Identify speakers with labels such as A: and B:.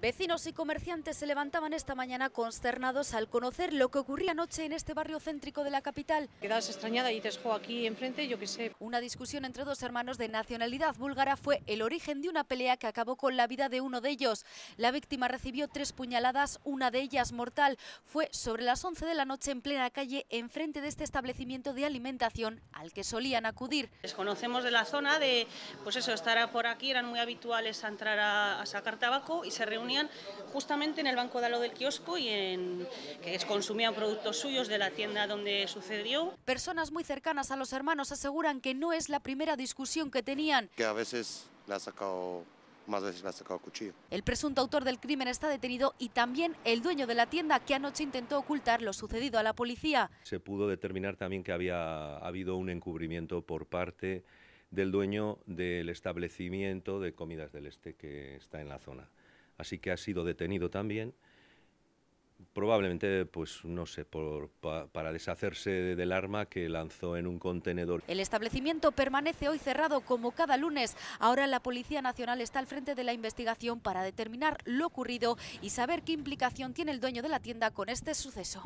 A: Vecinos y comerciantes se levantaban esta mañana consternados al conocer lo que ocurría anoche en este barrio céntrico de la capital. Quedas extrañada y te dejó aquí enfrente, yo qué sé. Una discusión entre dos hermanos de nacionalidad búlgara fue el origen de una pelea que acabó con la vida de uno de ellos. La víctima recibió tres puñaladas, una de ellas mortal. Fue sobre las 11 de la noche en plena calle, enfrente de este establecimiento de alimentación al que solían acudir.
B: Desconocemos de la zona de, pues eso, estar por aquí, eran muy habituales a entrar a, a sacar tabaco y se reúnen justamente en el Banco de Alo del Kiosco y en que consumían productos suyos de la tienda donde sucedió.
A: Personas muy cercanas a los hermanos aseguran que no es la primera discusión que tenían.
C: Que a veces le ha sacado más veces le ha sacado cuchillo.
A: El presunto autor del crimen está detenido y también el dueño de la tienda que anoche intentó ocultar lo sucedido a la policía.
D: Se pudo determinar también que había habido un encubrimiento por parte del dueño del establecimiento de comidas del este que está en la zona así que ha sido detenido también. Probablemente, pues no sé, para deshacerse del arma que lanzó en un contenedor.
A: El establecimiento permanece hoy cerrado como cada lunes. Ahora la Policía Nacional está al frente de la investigación para determinar lo ocurrido y saber qué implicación tiene el dueño de la tienda con este suceso.